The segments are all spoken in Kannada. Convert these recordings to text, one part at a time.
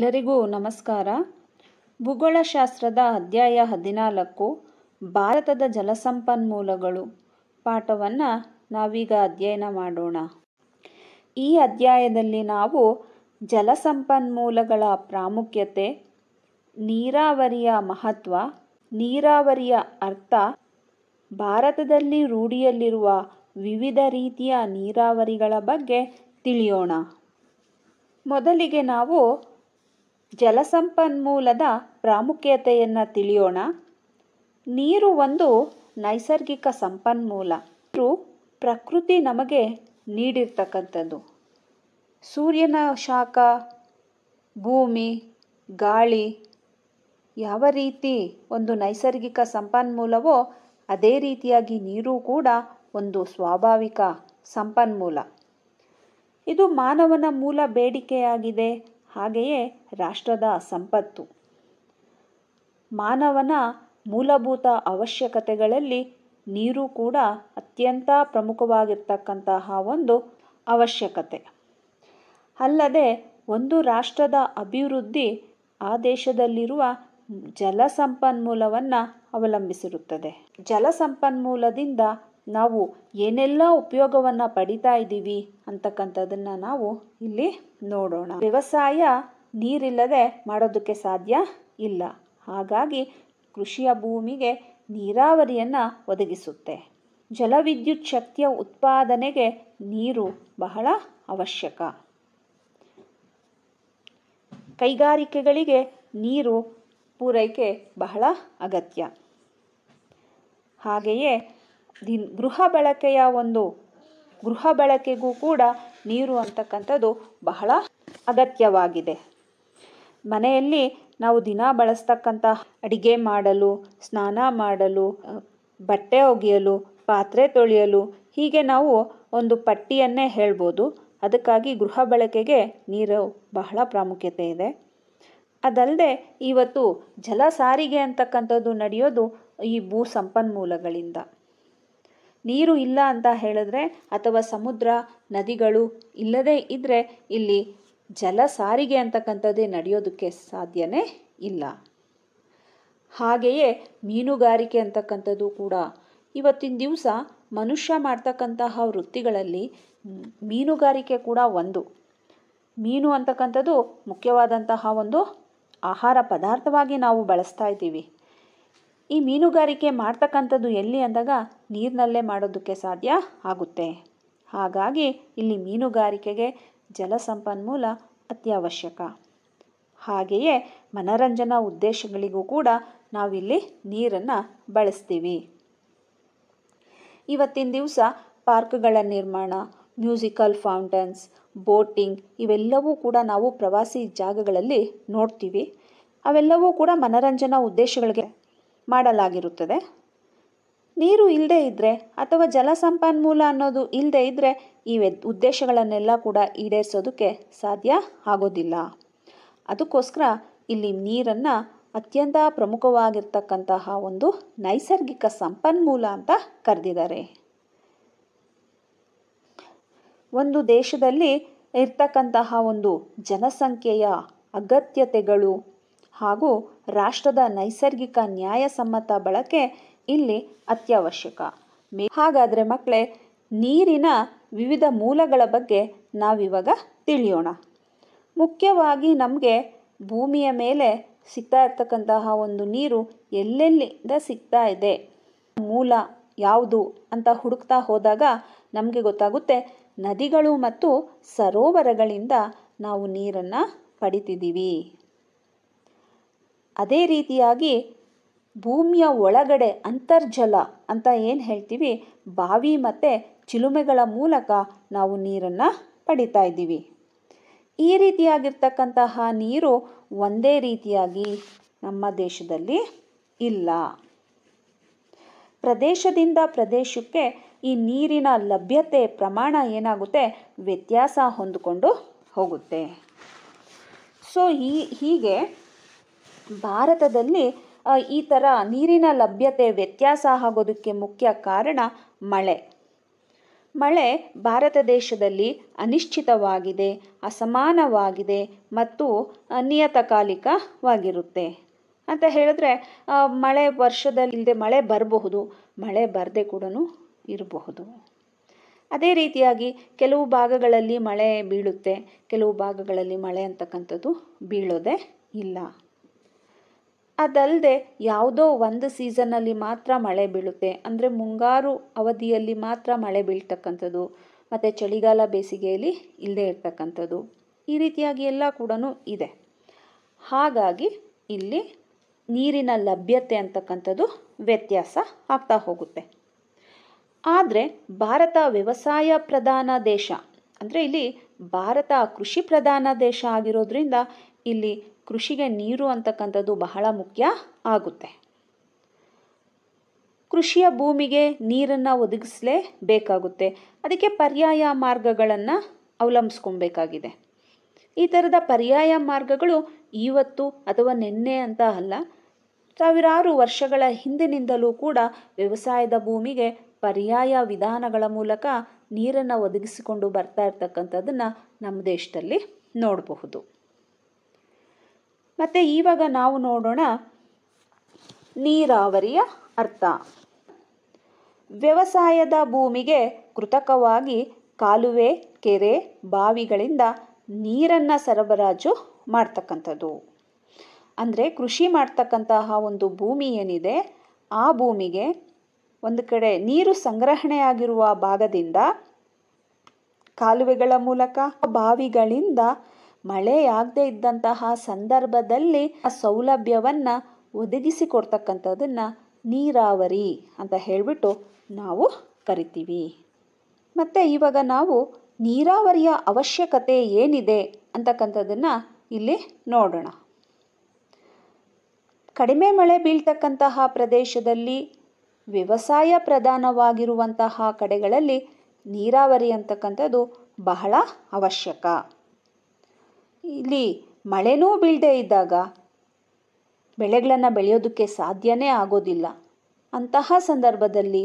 ಎಲ್ಲರಿಗೂ ನಮಸ್ಕಾರ ಭೂಗೋಳಶಾಸ್ತ್ರದ ಅಧ್ಯಾಯ ಹದಿನಾಲ್ಕು ಭಾರತದ ಜಲಸಂಪನ್ಮೂಲಗಳು ಪಾಠವನ್ನು ನಾವೀಗ ಅಧ್ಯಯನ ಮಾಡೋಣ ಈ ಅಧ್ಯಾಯದಲ್ಲಿ ನಾವು ಜಲಸಂಪನ್ಮೂಲಗಳ ಪ್ರಾಮುಖ್ಯತೆ ನೀರಾವರಿಯ ಮಹತ್ವ ನೀರಾವರಿಯ ಅರ್ಥ ಭಾರತದಲ್ಲಿ ರೂಢಿಯಲ್ಲಿರುವ ವಿವಿಧ ರೀತಿಯ ನೀರಾವರಿಗಳ ಬಗ್ಗೆ ತಿಳಿಯೋಣ ಮೊದಲಿಗೆ ನಾವು ಜಲಸಂಪನ್ಮೂಲದ ಪ್ರಾಮುಖ್ಯತೆಯನ್ನು ತಿಳಿಯೋಣ ನೀರು ಒಂದು ನೈಸರ್ಗಿಕ ಸಂಪನ್ಮೂಲ ಇದು ಪ್ರಕೃತಿ ನಮಗೆ ನೀಡಿರ್ತಕ್ಕಂಥದ್ದು ಸೂರ್ಯನ ಶಾಖ ಭೂಮಿ ಗಾಳಿ ಯಾವ ರೀತಿ ಒಂದು ನೈಸರ್ಗಿಕ ಸಂಪನ್ಮೂಲವೋ ಅದೇ ರೀತಿಯಾಗಿ ನೀರು ಕೂಡ ಒಂದು ಸ್ವಾಭಾವಿಕ ಸಂಪನ್ಮೂಲ ಇದು ಮಾನವನ ಮೂಲ ಬೇಡಿಕೆಯಾಗಿದೆ ಹಾಗೆಯೇ ರಾಷ್ಟ್ರದ ಸಂಪತ್ತು ಮಾನವನ ಮೂಲಭೂತ ಅವಶ್ಯಕತೆಗಳಲ್ಲಿ ನೀರು ಕೂಡ ಅತ್ಯಂತ ಪ್ರಮುಖವಾಗಿರ್ತಕ್ಕಂತಹ ಒಂದು ಅವಶ್ಯಕತೆ ಅಲ್ಲದೆ ಒಂದು ರಾಷ್ಟ್ರದ ಅಭಿವೃದ್ಧಿ ಆ ದೇಶದಲ್ಲಿರುವ ಜಲಸಂಪನ್ಮೂಲವನ್ನು ಅವಲಂಬಿಸಿರುತ್ತದೆ ಜಲಸಂಪನ್ಮೂಲದಿಂದ ನಾವು ಏನೆಲ್ಲ ಉಪಯೋಗವನ್ನು ಪಡಿತಾ ಇದ್ದೀವಿ ಅಂತಕ್ಕಂಥದ್ದನ್ನು ನಾವು ಇಲ್ಲಿ ನೋಡೋಣ ವ್ಯವಸಾಯ ನೀರಿಲ್ಲದೆ ಮಾಡೋದಕ್ಕೆ ಸಾಧ್ಯ ಇಲ್ಲ ಹಾಗಾಗಿ ಕೃಷಿಯ ಭೂಮಿಗೆ ನೀರಾವರಿಯನ್ನು ಒದಗಿಸುತ್ತೆ ಜಲವಿದ್ಯುತ್ ಶಕ್ತಿಯ ಉತ್ಪಾದನೆಗೆ ನೀರು ಬಹಳ ಅವಶ್ಯಕ ಕೈಗಾರಿಕೆಗಳಿಗೆ ನೀರು ಪೂರೈಕೆ ಬಹಳ ಅಗತ್ಯ ಹಾಗೆಯೇ ದಿನ ಗೃಹ ಬಳಕೆಯ ಒಂದು ಗೃಹ ಬಳಕೆಗೂ ಕೂಡ ನೀರು ಅಂತಕ್ಕಂಥದ್ದು ಬಹಳ ಅಗತ್ಯವಾಗಿದೆ ಮನೆಯಲ್ಲಿ ನಾವು ದಿನ ಬಳಸ್ತಕ್ಕಂಥ ಅಡಿಗೆ ಮಾಡಲು ಸ್ನಾನ ಮಾಡಲು ಬಟ್ಟೆ ಒಗೆಯಲು ಪಾತ್ರೆ ತೊಳೆಯಲು ಹೀಗೆ ನಾವು ಒಂದು ಪಟ್ಟಿಯನ್ನೇ ಹೇಳ್ಬೋದು ಅದಕ್ಕಾಗಿ ಗೃಹ ಬಳಕೆಗೆ ನೀರು ಬಹಳ ಪ್ರಾಮುಖ್ಯತೆ ಇದೆ ಅದಲ್ಲದೆ ಇವತ್ತು ಜಲ ಸಾರಿಗೆ ಅಂತಕ್ಕಂಥದ್ದು ನಡೆಯೋದು ಈ ಭೂ ಸಂಪನ್ಮೂಲಗಳಿಂದ ನೀರು ಇಲ್ಲ ಅಂತ ಹೇಳಿದ್ರೆ ಅಥವಾ ಸಮುದ್ರ ನದಿಗಳು ಇಲ್ಲದೇ ಇದ್ದರೆ ಇಲ್ಲಿ ಜಲ ಸಾರಿಗೆ ಅಂತಕ್ಕಂಥದ್ದೇ ನಡೆಯೋದಕ್ಕೆ ಸಾಧ್ಯವೇ ಇಲ್ಲ ಹಾಗೆಯೇ ಮೀನುಗಾರಿಕೆ ಅಂತಕ್ಕಂಥದ್ದು ಕೂಡ ಇವತ್ತಿನ ದಿವಸ ಮನುಷ್ಯ ಮಾಡ್ತಕ್ಕಂತಹ ವೃತ್ತಿಗಳಲ್ಲಿ ಮೀನುಗಾರಿಕೆ ಕೂಡ ಒಂದು ಮೀನು ಅಂತಕ್ಕಂಥದ್ದು ಮುಖ್ಯವಾದಂತಹ ಒಂದು ಆಹಾರ ಪದಾರ್ಥವಾಗಿ ನಾವು ಬಳಸ್ತಾ ಇದ್ದೀವಿ ಈ ಮೀನುಗಾರಿಕೆ ಮಾಡ್ತಕ್ಕಂಥದ್ದು ಎಲ್ಲಿ ಅಂದಾಗ ನೀರಿನಲ್ಲೇ ಮಾಡೋದಕ್ಕೆ ಸಾಧ್ಯ ಆಗುತ್ತೆ ಹಾಗಾಗಿ ಇಲ್ಲಿ ಮೀನುಗಾರಿಕೆಗೆ ಜಲಸಂಪನ್ಮೂಲ ಅತ್ಯವಶ್ಯಕ ಹಾಗೆಯೇ ಮನರಂಜನಾ ಉದ್ದೇಶಗಳಿಗೂ ಕೂಡ ನಾವಿಲ್ಲಿ ನೀರನ್ನು ಬಳಸ್ತೀವಿ ಇವತ್ತಿನ ದಿವಸ ಪಾರ್ಕ್ಗಳ ನಿರ್ಮಾಣ ಮ್ಯೂಸಿಕಲ್ ಫೌಂಟನ್ಸ್ ಬೋಟಿಂಗ್ ಇವೆಲ್ಲವೂ ಕೂಡ ನಾವು ಪ್ರವಾಸಿ ಜಾಗಗಳಲ್ಲಿ ನೋಡ್ತೀವಿ ಅವೆಲ್ಲವೂ ಕೂಡ ಮನರಂಜನಾ ಉದ್ದೇಶಗಳಿಗೆ ಮಾಡಲಾಗಿರುತ್ತದೆ ನೀರು ಇಲ್ಲದೇ ಇದ್ದರೆ ಅಥವಾ ಜಲಸಂಪನ್ಮೂಲ ಅನ್ನೋದು ಇಲ್ಲದೆ ಇದ್ದರೆ ಈ ಉದ್ದೇಶಗಳನ್ನೆಲ್ಲ ಕೂಡ ಈಡೇರಿಸೋದಕ್ಕೆ ಸಾಧ್ಯ ಆಗೋದಿಲ್ಲ ಅದಕ್ಕೋಸ್ಕರ ಇಲ್ಲಿ ನೀರನ್ನು ಅತ್ಯಂತ ಪ್ರಮುಖವಾಗಿರ್ತಕ್ಕಂತಹ ಒಂದು ನೈಸರ್ಗಿಕ ಸಂಪನ್ಮೂಲ ಅಂತ ಕರೆದಿದ್ದಾರೆ ಒಂದು ದೇಶದಲ್ಲಿ ಇರ್ತಕ್ಕಂತಹ ಒಂದು ಜನಸಂಖ್ಯೆಯ ಅಗತ್ಯತೆಗಳು ಹಾಗೂ ರಾಷ್ಟ್ರದ ನೈಸರ್ಗಿಕ ನ್ಯಾಯಸಮ್ಮತ ಬಳಕೆ ಇಲ್ಲಿ ಅತ್ಯವಶ್ಯಕ ಮೇ ಹಾಗಾದರೆ ಮಕ್ಕಳೇ ನೀರಿನ ವಿವಿಧ ಮೂಲಗಳ ಬಗ್ಗೆ ನಾವಿವಾಗ ತಿಳಿಯೋಣ ಮುಖ್ಯವಾಗಿ ನಮಗೆ ಭೂಮಿಯ ಮೇಲೆ ಸಿಗ್ತಾ ಇರ್ತಕ್ಕಂತಹ ಒಂದು ನೀರು ಎಲ್ಲೆಲ್ಲಿಂದ ಸಿಗ್ತಾ ಇದೆ ಮೂಲ ಯಾವುದು ಅಂತ ಹುಡುಕ್ತಾ ಹೋದಾಗ ನಮಗೆ ಗೊತ್ತಾಗುತ್ತೆ ನದಿಗಳು ಮತ್ತು ಸರೋವರಗಳಿಂದ ನಾವು ನೀರನ್ನು ಪಡಿತಿದ್ದೀವಿ ಅದೇ ರೀತಿಯಾಗಿ ಭೂಮಿಯ ಒಳಗಡೆ ಅಂತರ್ಜಲ ಅಂತ ಏನು ಹೇಳ್ತೀವಿ ಬಾವಿ ಮತ್ತು ಚಿಲುಮೆಗಳ ಮೂಲಕ ನಾವು ನೀರನ್ನು ಪಡಿತಾ ಇದ್ದೀವಿ ಈ ರೀತಿಯಾಗಿರ್ತಕ್ಕಂತಹ ನೀರು ಒಂದೇ ರೀತಿಯಾಗಿ ನಮ್ಮ ದೇಶದಲ್ಲಿ ಇಲ್ಲ ಪ್ರದೇಶದಿಂದ ಪ್ರದೇಶಕ್ಕೆ ಈ ನೀರಿನ ಲಭ್ಯತೆ ಪ್ರಮಾಣ ಏನಾಗುತ್ತೆ ವ್ಯತ್ಯಾಸ ಹೊಂದಿಕೊಂಡು ಹೋಗುತ್ತೆ ಸೊ ಈ ಹೀಗೆ ಭಾರತದಲ್ಲಿ ಈ ಥರ ನೀರಿನ ಲಭ್ಯತೆ ವ್ಯತ್ಯಾಸ ಆಗೋದಕ್ಕೆ ಮುಖ್ಯ ಕಾರಣ ಮಳೆ ಮಳೆ ಭಾರತ ದೇಶದಲ್ಲಿ ಅನಿಶ್ಚಿತವಾಗಿದೆ ಅಸಮಾನವಾಗಿದೆ ಮತ್ತು ನಿಯತಕಾಲಿಕವಾಗಿರುತ್ತೆ ಅಂತ ಹೇಳಿದ್ರೆ ಮಳೆ ವರ್ಷದಲ್ಲಿ ಇಲ್ಲದೆ ಮಳೆ ಬರಬಹುದು ಮಳೆ ಬರದೆ ಕೂಡ ಇರಬಹುದು ಅದೇ ರೀತಿಯಾಗಿ ಕೆಲವು ಭಾಗಗಳಲ್ಲಿ ಮಳೆ ಬೀಳುತ್ತೆ ಕೆಲವು ಭಾಗಗಳಲ್ಲಿ ಮಳೆ ಅಂತಕ್ಕಂಥದ್ದು ಬೀಳೋದೇ ಇಲ್ಲ ಅದಲ್ಲದೆ ಯಾವುದೋ ಒಂದು ಸೀಸನ್ನಲ್ಲಿ ಮಾತ್ರ ಮಳೆ ಬೀಳುತ್ತೆ ಅಂದರೆ ಮುಂಗಾರು ಅವಧಿಯಲ್ಲಿ ಮಾತ್ರ ಮಳೆ ಬೀಳ್ತಕ್ಕಂಥದ್ದು ಮತ್ತು ಚಳಿಗಾಲ ಬೇಸಿಗೆಯಲ್ಲಿ ಇಲ್ಲದೆ ಇರ್ತಕ್ಕಂಥದ್ದು ಈ ರೀತಿಯಾಗಿ ಎಲ್ಲ ಕೂಡ ಇದೆ ಹಾಗಾಗಿ ಇಲ್ಲಿ ನೀರಿನ ಲಭ್ಯತೆ ಅಂತಕ್ಕಂಥದ್ದು ವ್ಯತ್ಯಾಸ ಆಗ್ತಾ ಹೋಗುತ್ತೆ ಆದರೆ ಭಾರತ ವ್ಯವಸಾಯ ಪ್ರಧಾನ ದೇಶ ಅಂದರೆ ಇಲ್ಲಿ ಭಾರತ ಕೃಷಿ ಪ್ರಧಾನ ದೇಶ ಆಗಿರೋದ್ರಿಂದ ಇಲ್ಲಿ ಕೃಷಿಗೆ ನೀರು ಅಂತಕ್ಕಂಥದ್ದು ಬಹಳ ಮುಖ್ಯ ಆಗುತ್ತೆ ಕೃಷಿಯ ಭೂಮಿಗೆ ನೀರನ್ನು ಒದಗಿಸಲೇಬೇಕಾಗುತ್ತೆ ಬೇಕಾಗುತ್ತೆ ಅದಕ್ಕೆ ಪರ್ಯಾಯ ಮಾರ್ಗಗಳನ್ನು ಅವಲಂಬಿಸ್ಕೊಬೇಕಾಗಿದೆ ಈ ಥರದ ಪರ್ಯಾಯ ಮಾರ್ಗಗಳು ಇವತ್ತು ಅಥವಾ ನಿನ್ನೆ ಅಂತ ಅಲ್ಲ ಸಾವಿರಾರು ವರ್ಷಗಳ ಹಿಂದಿನಿಂದಲೂ ಕೂಡ ವ್ಯವಸಾಯದ ಭೂಮಿಗೆ ಪರ್ಯಾಯ ವಿಧಾನಗಳ ಮೂಲಕ ನೀರನ್ನು ಒದಗಿಸಿಕೊಂಡು ಬರ್ತಾ ಇರ್ತಕ್ಕಂಥದ್ದನ್ನು ನಮ್ಮ ದೇಶದಲ್ಲಿ ನೋಡಬಹುದು ಮತ್ತೆ ಇವಾಗ ನಾವು ನೋಡೋಣ ನೀರಾವರಿಯ ಅರ್ಥ ವ್ಯವಸಾಯದ ಭೂಮಿಗೆ ಕೃತಕವಾಗಿ ಕಾಲುವೆ ಕೆರೆ ಬಾವಿಗಳಿಂದ ನೀರನ್ನು ಸರಬರಾಜು ಮಾಡ್ತಕ್ಕಂಥದ್ದು ಅಂದರೆ ಕೃಷಿ ಮಾಡ್ತಕ್ಕಂತಹ ಒಂದು ಭೂಮಿ ಏನಿದೆ ಆ ಭೂಮಿಗೆ ಒಂದು ಕಡೆ ನೀರು ಸಂಗ್ರಹಣೆಯಾಗಿರುವ ಭಾಗದಿಂದ ಕಾಲುವೆಗಳ ಮೂಲಕ ಬಾವಿಗಳಿಂದ ಮಳೆಯಾಗದೇ ಇದ್ದಂತಹ ಸಂದರ್ಭದಲ್ಲಿ ಆ ಸೌಲಭ್ಯವನ್ನು ಒದಗಿಸಿಕೊಡ್ತಕ್ಕಂಥದ್ದನ್ನು ನೀರಾವರಿ ಅಂತ ಹೇಳಿಬಿಟ್ಟು ನಾವು ಕರಿತೀವಿ ಮತ್ತು ಇವಾಗ ನಾವು ನೀರಾವರಿಯ ಅವಶ್ಯಕತೆ ಏನಿದೆ ಅಂತಕ್ಕಂಥದ್ದನ್ನು ಇಲ್ಲಿ ನೋಡೋಣ ಕಡಿಮೆ ಮಳೆ ಬೀಳ್ತಕ್ಕಂತಹ ಪ್ರದೇಶದಲ್ಲಿ ವ್ಯವಸಾಯ ಪ್ರಧಾನವಾಗಿರುವಂತಹ ಕಡೆಗಳಲ್ಲಿ ನೀರಾವರಿ ಅಂತಕ್ಕಂಥದ್ದು ಬಹಳ ಅವಶ್ಯಕ ಇಲ್ಲಿ ಮಳೆನೂ ಬೀಳದೇ ಇದ್ದಾಗ ಬೆಳೆಗಳನ್ನು ಬೆಳೆಯೋದಕ್ಕೆ ಸಾಧ್ಯವೇ ಆಗೋದಿಲ್ಲ ಅಂತಹ ಸಂದರ್ಭದಲ್ಲಿ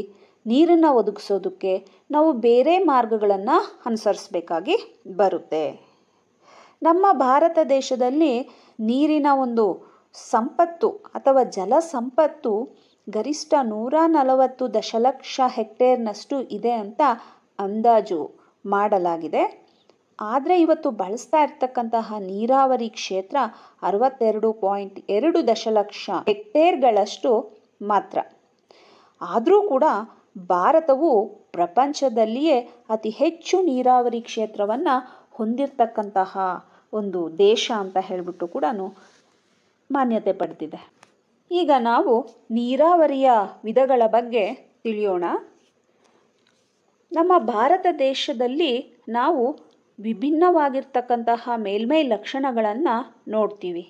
ನೀರನ್ನು ಒದಗಿಸೋದಕ್ಕೆ ನಾವು ಬೇರೆ ಮಾರ್ಗಗಳನ್ನು ಅನುಸರಿಸಬೇಕಾಗಿ ಬರುತ್ತೆ ನಮ್ಮ ಭಾರತ ದೇಶದಲ್ಲಿ ನೀರಿನ ಒಂದು ಸಂಪತ್ತು ಅಥವಾ ಜಲ ಸಂಪತ್ತು ಗರಿಷ್ಠ ನೂರ ನಲವತ್ತು ದಶಲಕ್ಷ ಹೆಕ್ಟೇರ್ನಷ್ಟು ಇದೆ ಅಂತ ಅಂದಾಜು ಮಾಡಲಾಗಿದೆ ಆದರೆ ಇವತ್ತು ಬಳಸ್ತಾ ಇರತಕ್ಕಂತಹ ನೀರಾವರಿ ಕ್ಷೇತ್ರ ಅರವತ್ತೆರಡು ಪಾಯಿಂಟ್ ಎರಡು ದಶಲಕ್ಷ ಹೆಕ್ಟೇರ್ಗಳಷ್ಟು ಮಾತ್ರ ಆದರೂ ಕೂಡ ಭಾರತವು ಪ್ರಪಂಚದಲ್ಲಿಯೇ ಅತಿ ಹೆಚ್ಚು ನೀರಾವರಿ ಕ್ಷೇತ್ರವನ್ನು ಹೊಂದಿರತಕ್ಕಂತಹ ಒಂದು ದೇಶ ಅಂತ ಹೇಳಿಬಿಟ್ಟು ಕೂಡ ಮಾನ್ಯತೆ ಪಡೆದಿದೆ ಈಗ ನಾವು ನೀರಾವರಿಯ ವಿಧಗಳ ಬಗ್ಗೆ ತಿಳಿಯೋಣ ನಮ್ಮ ಭಾರತ ದೇಶದಲ್ಲಿ ನಾವು ವಿಭಿನ್ನವಾಗಿರ್ತಕ್ಕಂತಹ ಮೇಲ್ಮೈ ಲಕ್ಷಣಗಳನ್ನು ನೋಡ್ತೀವಿ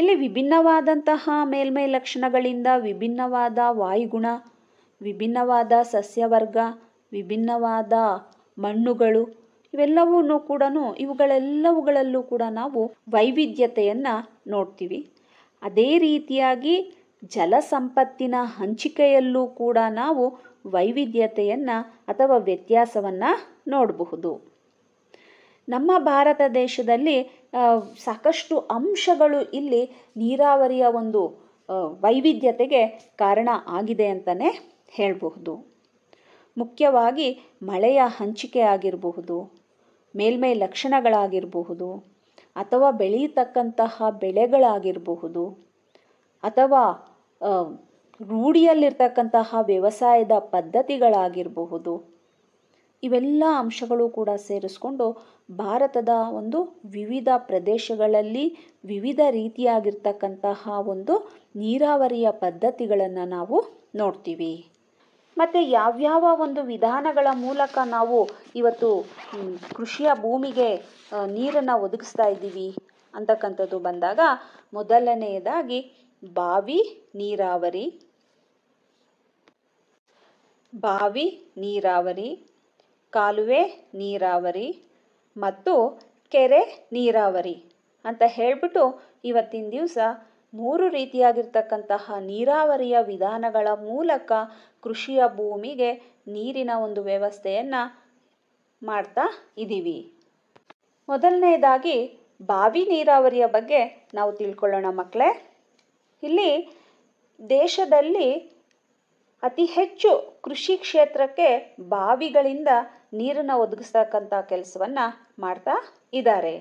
ಇಲ್ಲಿ ವಿಭಿನ್ನವಾದಂತಹ ಮೇಲ್ಮೈ ಲಕ್ಷಣಗಳಿಂದ ವಿಭಿನ್ನವಾದ ವಾಯುಗುಣ ವಿಭಿನ್ನವಾದ ಸಸ್ಯವರ್ಗ ವಿಭಿನ್ನವಾದ ಮಣ್ಣುಗಳು ಇವೆಲ್ಲವೂ ಕೂಡ ಇವುಗಳೆಲ್ಲವುಗಳಲ್ಲೂ ಕೂಡ ನಾವು ವೈವಿಧ್ಯತೆಯನ್ನು ನೋಡ್ತೀವಿ ಅದೇ ರೀತಿಯಾಗಿ ಜಲ ಸಂಪತ್ತಿನ ಹಂಚಿಕೆಯಲ್ಲೂ ಕೂಡ ನಾವು ವೈವಿಧ್ಯತೆಯನ್ನು ಅಥವಾ ವ್ಯತ್ಯಾಸವನ್ನು ನೋಡಬಹುದು ನಮ್ಮ ಭಾರತ ದೇಶದಲ್ಲಿ ಸಾಕಷ್ಟು ಅಂಶಗಳು ಇಲ್ಲಿ ನೀರಾವರಿಯ ಒಂದು ವೈವಿಧ್ಯತೆಗೆ ಕಾರಣ ಆಗಿದೆ ಅಂತಲೇ ಹೇಳಬಹುದು ಮುಖ್ಯವಾಗಿ ಮಳೆಯ ಹಂಚಿಕೆ ಆಗಿರಬಹುದು ಮೇಲ್ಮೈ ಲಕ್ಷಣಗಳಾಗಿರಬಹುದು ಅಥವಾ ಬೆಳೆಯತಕ್ಕಂತಹ ಬೆಳೆಗಳಾಗಿರಬಹುದು ಅಥವಾ ರೂಢಿಯಲ್ಲಿರ್ತಕ್ಕಂತಹ ವ್ಯವಸಾಯದ ಪದ್ಧತಿಗಳಾಗಿರಬಹುದು ಇವೆಲ್ಲ ಅಂಶಗಳು ಕೂಡ ಸೇರಿಸ್ಕೊಂಡು ಭಾರತದ ಒಂದು ವಿವಿಧ ಪ್ರದೇಶಗಳಲ್ಲಿ ವಿವಿಧ ರೀತಿಯಾಗಿರ್ತಕ್ಕಂತಹ ಒಂದು ನೀರಾವರಿಯ ಪದ್ಧತಿಗಳನ್ನು ನಾವು ನೋಡ್ತೀವಿ ಮತ್ತು ಯಾವ್ಯಾವ ಒಂದು ವಿಧಾನಗಳ ಮೂಲಕ ನಾವು ಇವತ್ತು ಕೃಷಿಯ ಭೂಮಿಗೆ ನೀರನ್ನು ಒದಗಿಸ್ತಾ ಇದ್ದೀವಿ ಅಂತಕ್ಕಂಥದ್ದು ಬಂದಾಗ ಮೊದಲನೆಯದಾಗಿ ಬಾವಿ ನೀರಾವರಿ ಬಾವಿ ನೀರಾವರಿ ಕಾಲುವೆ ನೀರಾವರಿ ಮತ್ತು ಕೆರೆ ನೀರಾವರಿ ಅಂತ ಹೇಳಿಬಿಟ್ಟು ಇವತ್ತಿನ ದಿವಸ ಮೂರು ರೀತಿಯಾಗಿರ್ತಕ್ಕಂತಹ ನೀರಾವರಿಯ ವಿಧಾನಗಳ ಮೂಲಕ ಕೃಷಿಯ ಭೂಮಿಗೆ ನೀರಿನ ಒಂದು ವ್ಯವಸ್ಥೆಯನ್ನು ಮಾಡ್ತಾ ಇದ್ದೀವಿ ಮೊದಲನೇದಾಗಿ ಬಾವಿ ನೀರಾವರಿಯ ಬಗ್ಗೆ ನಾವು ತಿಳ್ಕೊಳ್ಳೋಣ ಮಕ್ಕಳೇ ಇಲ್ಲಿ ದೇಶದಲ್ಲಿ ಅತಿ ಹೆಚ್ಚು ಕೃಷಿ ಕ್ಷೇತ್ರಕ್ಕೆ ಬಾವಿಗಳಿಂದ ನೀರನ್ನು ಒದಗಿಸ್ತಕ್ಕಂಥ ಕೆಲಸವನ್ನು ಮಾಡ್ತಾ ಇದ್ದಾರೆ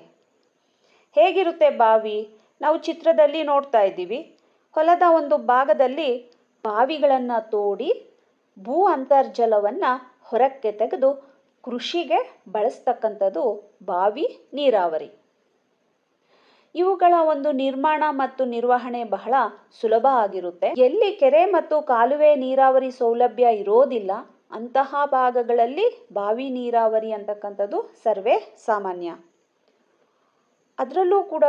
ಹೇಗಿರುತ್ತೆ ಬಾವಿ ನಾವು ಚಿತ್ರದಲ್ಲಿ ನೋಡ್ತಾ ಇದ್ದೀವಿ ಹೊಲದ ಒಂದು ಭಾಗದಲ್ಲಿ ಬಾವಿಗಳನ್ನು ತೋಡಿ ಭೂ ಅಂತರ್ಜಲವನ್ನು ಹೊರಕ್ಕೆ ತೆಗೆದು ಕೃಷಿಗೆ ಬಳಸ್ತಕ್ಕಂಥದ್ದು ಬಾವಿ ನೀರಾವರಿ ಇವುಗಳ ಒಂದು ನಿರ್ಮಾಣ ಮತ್ತು ನಿರ್ವಹಣೆ ಬಹಳ ಸುಲಭ ಆಗಿರುತ್ತೆ ಎಲ್ಲಿ ಕೆರೆ ಮತ್ತು ಕಾಲುವೆ ನೀರಾವರಿ ಸೌಲಭ್ಯ ಇರೋದಿಲ್ಲ ಅಂತಹ ಭಾಗಗಳಲ್ಲಿ ಬಾವಿ ನೀರಾವರಿ ಅಂತಕ್ಕಂಥದ್ದು ಸರ್ವೇ ಸಾಮಾನ್ಯ ಅದರಲ್ಲೂ ಕೂಡ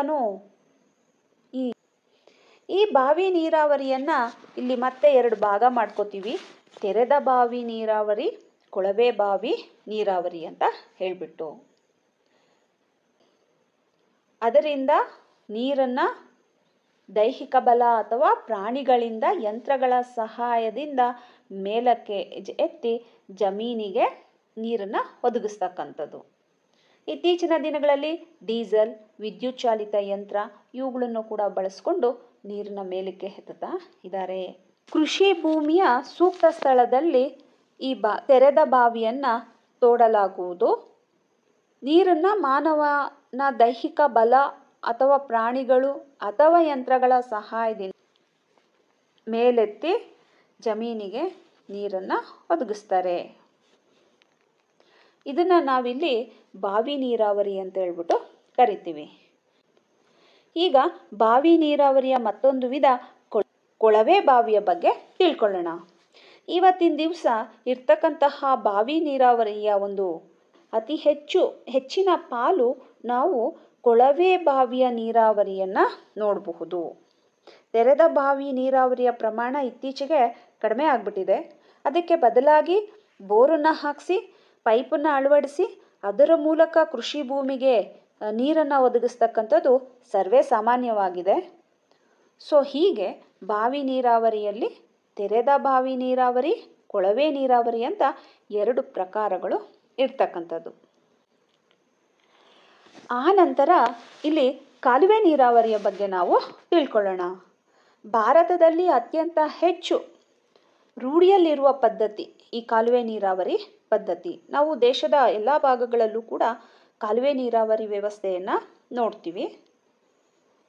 ಈ ಈ ಬಾವಿ ನೀರಾವರಿಯನ್ನ ಇಲ್ಲಿ ಮತ್ತೆ ಎರಡು ಭಾಗ ಮಾಡ್ಕೋತೀವಿ ತೆರೆದ ಬಾವಿ ನೀರಾವರಿ ಕೊಳವೆ ಬಾವಿ ನೀರಾವರಿ ಅಂತ ಹೇಳಿಬಿಟ್ಟು ಅದರಿಂದ ನೀರನ್ನು ದೈಹಿಕ ಬಲ ಅಥವಾ ಪ್ರಾಣಿಗಳಿಂದ ಯಂತ್ರಗಳ ಸಹಾಯದಿಂದ ಮೇಲಕ್ಕೆ ಎತ್ತಿ ಜಮೀನಿಗೆ ನೀರನ್ನು ಒದಗಿಸ್ತಕ್ಕಂಥದ್ದು ಇತ್ತೀಚಿನ ದಿನಗಳಲ್ಲಿ ಡೀಸೆಲ್ ವಿದ್ಯುತ್ ಚಾಲಿತ ಯಂತ್ರ ಇವುಗಳನ್ನು ಕೂಡ ಬಳಸಿಕೊಂಡು ನೀರಿನ ಮೇಲಕ್ಕೆ ಎತ್ತುತ್ತಾ ಇದ್ದಾರೆ ಕೃಷಿ ಭೂಮಿಯ ಸೂಕ್ತ ಸ್ಥಳದಲ್ಲಿ ಈ ಬಾ ತೆರೆದ ಬಾವಿಯನ್ನು ತೋಡಲಾಗುವುದು ನೀರನ್ನು ಮಾನವನ ದೈಹಿಕ ಬಲ ಅಥವಾ ಪ್ರಾಣಿಗಳು ಅಥವಾ ಯಂತ್ರಗಳ ಸಹಾಯದಿಂದ ಮೇಲೆತ್ತಿ ಜಮೀನಿಗೆ ನೀರನ್ನು ಒದಗಿಸ್ತಾರೆ ಇದನ್ನು ನಾವಿಲ್ಲಿ ಬಾವಿ ನೀರಾವರಿ ಅಂತ ಹೇಳ್ಬಿಟ್ಟು ಕರಿತೀವಿ ಈಗ ಬಾವಿ ನೀರಾವರಿಯ ಮತ್ತೊಂದು ವಿಧ ಕೊಳವೆ ಬಾವಿಯ ಬಗ್ಗೆ ತಿಳ್ಕೊಳ್ಳೋಣ ಇವತ್ತಿನ ದಿವಸ ಇರ್ತಕ್ಕಂತಹ ಬಾವಿ ನೀರಾವರಿಯ ಒಂದು ಅತಿ ಹೆಚ್ಚು ಹೆಚ್ಚಿನ ಪಾಲು ನಾವು ಕೊಳವೆ ಬಾವಿಯ ನೀರಾವರಿಯನ್ನು ನೋಡಬಹುದು ತೆರೆದ ಬಾವಿ ನೀರಾವರಿಯ ಪ್ರಮಾಣ ಇತ್ತೀಚೆಗೆ ಕಡಿಮೆ ಆಗಿಬಿಟ್ಟಿದೆ ಅದಕ್ಕೆ ಬದಲಾಗಿ ಬೋರನ್ನು ಹಾಕಿಸಿ ಪೈಪನ್ನು ಅಳವಡಿಸಿ ಅದರ ಮೂಲಕ ಕೃಷಿ ಭೂಮಿಗೆ ನೀರನ್ನು ಒದಗಿಸ್ತಕ್ಕಂಥದ್ದು ಸರ್ವೇ ಸಾಮಾನ್ಯವಾಗಿದೆ ಸೊ ಹೀಗೆ ಬಾವಿ ನೀರಾವರಿಯಲ್ಲಿ ತೆರೆದ ಬಾವಿ ನೀರಾವರಿ ಕೊಳವೆ ನೀರಾವರಿ ಅಂತ ಎರಡು ಪ್ರಕಾರಗಳು ಇರ್ತಕ್ಕಂಥದ್ದು ಆ ನಂತರ ಇಲ್ಲಿ ಕಾಲುವೆ ನೀರಾವರಿಯ ಬಗ್ಗೆ ನಾವು ತಿಳ್ಕೊಳ್ಳೋಣ ಭಾರತದಲ್ಲಿ ಅತ್ಯಂತ ಹೆಚ್ಚು ರೂಢಿಯಲ್ಲಿರುವ ಪದ್ಧತಿ ಈ ಕಾಲುವೆ ನೀರಾವರಿ ಪದ್ಧತಿ ನಾವು ದೇಶದ ಎಲ್ಲ ಭಾಗಗಳಲ್ಲೂ ಕೂಡ ಕಾಲುವೆ ನೀರಾವರಿ ವ್ಯವಸ್ಥೆಯನ್ನು ನೋಡ್ತೀವಿ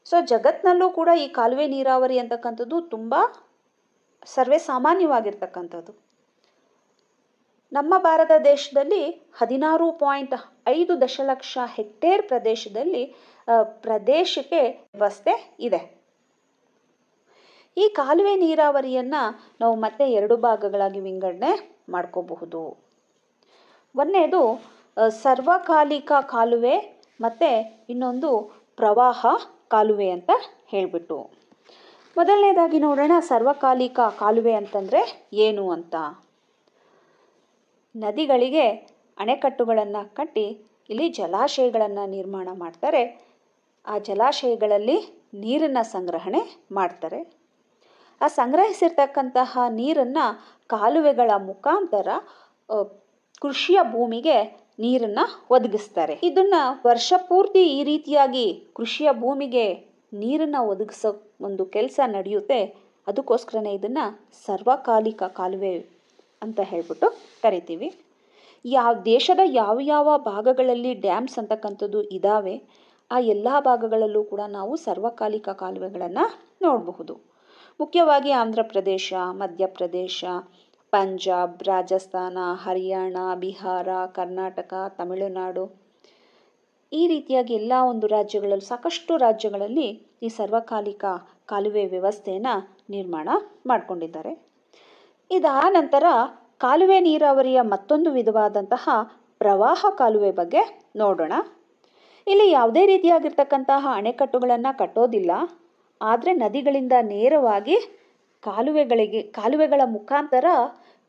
ಸೊ ಜಗತ್ನಲ್ಲೂ ಕೂಡ ಈ ಕಾಲುವೆ ನೀರಾವರಿ ಅಂತಕ್ಕಂಥದ್ದು ತುಂಬ ಸರ್ವೇ ಸಾಮಾನ್ಯವಾಗಿರ್ತಕ್ಕಂಥದ್ದು ನಮ್ಮ ಭಾರತ ದೇಶದಲ್ಲಿ ಹದಿನಾರು ಪಾಯಿಂಟ್ ಐದು ದಶಲಕ್ಷ ಹೆಕ್ಟೇರ್ ಪ್ರದೇಶದಲ್ಲಿ ಪ್ರದೇಶಕ್ಕೆ ವ್ಯವಸ್ಥೆ ಇದೆ ಈ ಕಾಲುವೆ ನೀರಾವರಿಯನ್ನ ನಾವು ಮತ್ತೆ ಎರಡು ಭಾಗಗಳಾಗಿ ವಿಂಗಡಣೆ ಮಾಡ್ಕೋಬಹುದು ಒಂದನೇದು ಸರ್ವಕಾಲಿಕ ಕಾಲುವೆ ಮತ್ತೆ ಇನ್ನೊಂದು ಪ್ರವಾಹ ಕಾಲುವೆ ಅಂತ ಹೇಳ್ಬಿಟ್ಟು ಮೊದಲನೇದಾಗಿ ನೋಡೋಣ ಸರ್ವಕಾಲಿಕ ಕಾಲುವೆ ಅಂತಂದರೆ ಏನು ಅಂತ ನದಿಗಳಿಗೆ ಅಣೆಕಟ್ಟುಗಳನ್ನು ಕಟ್ಟಿ ಇಲ್ಲಿ ಜಲಾಶಯಗಳನ್ನು ನಿರ್ಮಾಣ ಮಾಡ್ತಾರೆ ಆ ಜಲಾಶಯಗಳಲ್ಲಿ ನೀರನ್ನು ಸಂಗ್ರಹಣೆ ಮಾಡ್ತಾರೆ ಆ ಸಂಗ್ರಹಿಸಿರ್ತಕ್ಕಂತಹ ನೀರನ್ನು ಕಾಲುವೆಗಳ ಮುಖಾಂತರ ಕೃಷಿಯ ಭೂಮಿಗೆ ನೀರನ್ನು ಒದಗಿಸ್ತಾರೆ ಇದನ್ನು ವರ್ಷ ಪೂರ್ತಿ ಈ ರೀತಿಯಾಗಿ ಕೃಷಿಯ ಭೂಮಿಗೆ ನೀರನ್ನು ಒದಗಿಸೋ ಒಂದು ಕೆಲಸ ನಡೆಯುತ್ತೆ ಅದಕ್ಕೋಸ್ಕರನೇ ಇದನ್ನು ಸರ್ವಕಾಲಿಕ ಕಾಲುವೆ ಅಂತ ಹೇಳ್ಬಿಟ್ಟು ಕರಿತೀವಿ ಯಾವ ದೇಶದ ಯಾವ ಯಾವ ಭಾಗಗಳಲ್ಲಿ ಡ್ಯಾಮ್ಸ್ ಅಂತಕ್ಕಂಥದ್ದು ಇದಾವೆ ಆ ಎಲ್ಲ ಭಾಗಗಳಲ್ಲೂ ಕೂಡ ನಾವು ಸರ್ವಕಾಲಿಕ ಕಾಲುವೆಗಳನ್ನು ನೋಡಬಹುದು ಮುಖ್ಯವಾಗಿ ಆಂಧ್ರ ಪ್ರದೇಶ ಮಧ್ಯಪ್ರದೇಶ ಪಂಜಾಬ್ ರಾಜಸ್ಥಾನ ಹರಿಯಾಣ ಬಿಹಾರ ಕರ್ನಾಟಕ ತಮಿಳುನಾಡು ಈ ರೀತಿಯಾಗಿ ಎಲ್ಲ ಒಂದು ರಾಜ್ಯಗಳಲ್ಲೂ ಸಾಕಷ್ಟು ರಾಜ್ಯಗಳಲ್ಲಿ ಈ ಸರ್ವಕಾಲಿಕ ಕಾಲುವೆ ವ್ಯವಸ್ಥೆಯನ್ನು ನಿರ್ಮಾಣ ಮಾಡಿಕೊಂಡಿದ್ದಾರೆ ಇದಾದ ನಂತರ ಕಾಲುವೆ ನೀರಾವರಿಯ ಮತ್ತೊಂದು ವಿಧವಾದಂತಹ ಪ್ರವಾಹ ಕಾಲುವೆ ಬಗ್ಗೆ ನೋಡೋಣ ಇಲ್ಲಿ ಯಾವುದೇ ರೀತಿಯಾಗಿರ್ತಕ್ಕಂತಹ ಅಣೆಕಟ್ಟುಗಳನ್ನು ಕಟ್ಟೋದಿಲ್ಲ ಆದರೆ ನದಿಗಳಿಂದ ನೇರವಾಗಿ ಕಾಲುವೆಗಳಿಗೆ ಕಾಲುವೆಗಳ ಮುಖಾಂತರ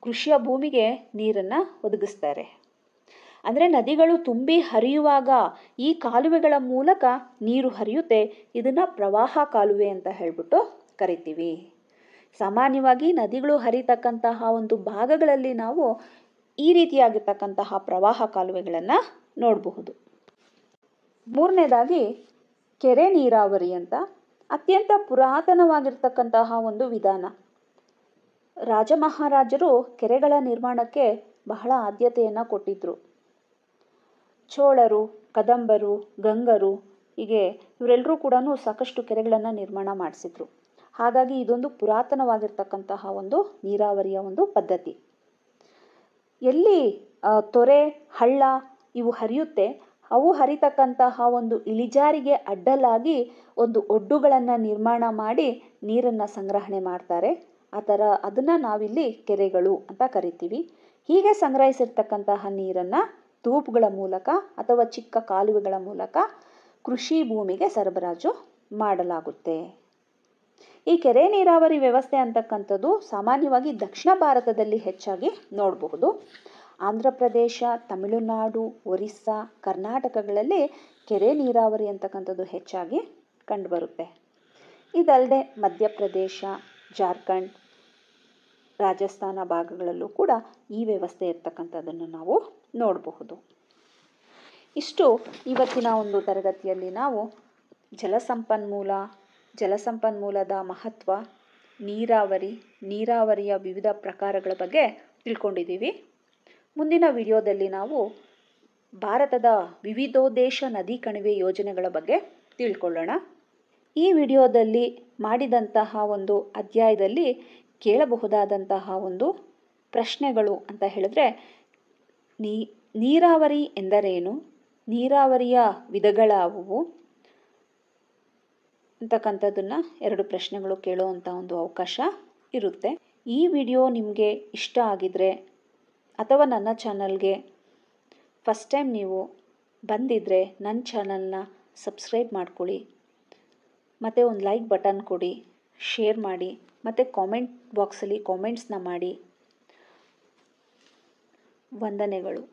ಕೃಷಿಯ ಭೂಮಿಗೆ ನೀರನ್ನು ಒದಗಿಸ್ತಾರೆ ಅಂದರೆ ನದಿಗಳು ತುಂಬಿ ಹರಿಯುವಾಗ ಈ ಕಾಲುವೆಗಳ ಮೂಲಕ ನೀರು ಹರಿಯುತ್ತೆ ಇದನ್ನು ಪ್ರವಾಹ ಕಾಲುವೆ ಅಂತ ಹೇಳಿಬಿಟ್ಟು ಕರಿತೀವಿ ಸಾಮಾನ್ಯವಾಗಿ ನದಿಗಳು ಹರಿತಕ್ಕಂತಹ ಒಂದು ಭಾಗಗಳಲ್ಲಿ ನಾವು ಈ ರೀತಿಯಾಗಿರ್ತಕ್ಕಂತಹ ಪ್ರವಾಹ ಕಾಲುವೆಗಳನ್ನು ನೋಡಬಹುದು ಮೂರನೇದಾಗಿ ಕೆರೆ ನೀರಾವರಿ ಅಂತ ಅತ್ಯಂತ ಪುರಾತನವಾಗಿರ್ತಕ್ಕಂತಹ ಒಂದು ವಿಧಾನ ರಾಜ ಮಹಾರಾಜರು ಕೆರೆಗಳ ನಿರ್ಮಾಣಕ್ಕೆ ಬಹಳ ಆದ್ಯತೆಯನ್ನು ಕೊಟ್ಟಿದ್ದರು ಚೋಳರು ಕದಂಬರು ಗಂಗರು ಹೀಗೆ ಇವರೆಲ್ಲರೂ ಕೂಡ ಸಾಕಷ್ಟು ಕೆರೆಗಳನ್ನು ನಿರ್ಮಾಣ ಮಾಡಿಸಿದ್ರು ಹಾಗಾಗಿ ಇದೊಂದು ಪುರಾತನವಾಗಿರ್ತಕ್ಕಂತಹ ಒಂದು ನೀರಾವರಿಯ ಒಂದು ಪದ್ಧತಿ ಎಲ್ಲಿ ತೊರೆ ಹಳ್ಳ ಇವು ಹರಿಯುತ್ತೆ ಅವು ಹರಿತಕ್ಕಂತಹ ಒಂದು ಇಳಿಜಾರಿಗೆ ಅಡ್ಡಲಾಗಿ ಒಂದು ಒಡ್ಡುಗಳನ್ನು ನಿರ್ಮಾಣ ಮಾಡಿ ನೀರನ್ನು ಸಂಗ್ರಹಣೆ ಮಾಡ್ತಾರೆ ಆ ಥರ ಅದನ್ನು ನಾವಿಲ್ಲಿ ಕೆರೆಗಳು ಅಂತ ಕರಿತೀವಿ ಹೀಗೆ ಸಂಗ್ರಹಿಸಿರ್ತಕ್ಕಂತಹ ನೀರನ್ನು ತೂಪುಗಳ ಮೂಲಕ ಅಥವಾ ಚಿಕ್ಕ ಕಾಲುವೆಗಳ ಮೂಲಕ ಕೃಷಿ ಭೂಮಿಗೆ ಸರಬರಾಜು ಮಾಡಲಾಗುತ್ತೆ ಈ ಕೆರೆ ನೀರಾವರಿ ವ್ಯವಸ್ಥೆ ಅಂತಕ್ಕಂಥದ್ದು ಸಾಮಾನ್ಯವಾಗಿ ದಕ್ಷಿಣ ಭಾರತದಲ್ಲಿ ಹೆಚ್ಚಾಗಿ ನೋಡಬಹುದು ಆಂಧ್ರ ಪ್ರದೇಶ ತಮಿಳುನಾಡು ಒರಿಸ್ಸಾ ಕರ್ನಾಟಕಗಳಲ್ಲಿ ಕೆರೆ ನೀರಾವರಿ ಅಂತಕ್ಕಂಥದ್ದು ಹೆಚ್ಚಾಗಿ ಕಂಡುಬರುತ್ತೆ ಇದಲ್ಲದೆ ಮಧ್ಯಪ್ರದೇಶ ಜಾರ್ಖಂಡ್ ರಾಜಸ್ಥಾನ ಭಾಗಗಳಲ್ಲೂ ಕೂಡ ಈ ವ್ಯವಸ್ಥೆ ಇರ್ತಕ್ಕಂಥದ್ದನ್ನು ನಾವು ನೋಡಬಹುದು ಇಷ್ಟು ಇವತ್ತಿನ ಒಂದು ತರಗತಿಯಲ್ಲಿ ನಾವು ಜಲಸಂಪನ್ಮೂಲ ಜಲಸಂಪನ್ಮೂಲದ ಮಹತ್ವ ನೀರಾವರಿ ನೀರಾವರಿಯ ವಿವಿಧ ಪ್ರಕಾರಗಳ ಬಗ್ಗೆ ತಿಳ್ಕೊಂಡಿದ್ದೀವಿ ಮುಂದಿನ ವಿಡಿಯೋದಲ್ಲಿ ನಾವು ಭಾರತದ ವಿವಿಧೋದ್ದೇಶ ನದಿ ಕಣಿವೆ ಯೋಜನೆಗಳ ಬಗ್ಗೆ ತಿಳ್ಕೊಳ್ಳೋಣ ಈ ವಿಡಿಯೋದಲ್ಲಿ ಮಾಡಿದಂತಹ ಒಂದು ಅಧ್ಯಾಯದಲ್ಲಿ ಕೇಳಬಹುದಾದಂತಹ ಒಂದು ಪ್ರಶ್ನೆಗಳು ಅಂತ ಹೇಳಿದ್ರೆ ನೀರಾವರಿ ಎಂದರೇನು ನೀರಾವರಿಯ ವಿಧಗಳಾವುವು ಅಂತಕ್ಕಂಥದ್ದನ್ನು ಎರಡು ಪ್ರಶ್ನೆಗಳು ಕೇಳುವಂಥ ಒಂದು ಅವಕಾಶ ಇರುತ್ತೆ ಈ ವಿಡಿಯೋ ನಿಮಗೆ ಇಷ್ಟ ಆಗಿದರೆ ಅಥವಾ ನನ್ನ ಚಾನಲ್ಗೆ ಫಸ್ಟ್ ಟೈಮ್ ನೀವು ಬಂದಿದ್ದರೆ ನನ್ನ ಚಾನಲ್ನ ಸಬ್ಸ್ಕ್ರೈಬ್ ಮಾಡ್ಕೊಳ್ಳಿ ಮತ್ತು ಒಂದು ಲೈಕ್ ಬಟನ್ ಕೊಡಿ ಶೇರ್ ಮಾಡಿ ಮತ್ತು ಕಾಮೆಂಟ್ ಬಾಕ್ಸಲ್ಲಿ ಕಾಮೆಂಟ್ಸ್ನ ಮಾಡಿ ವಂದನೆಗಳು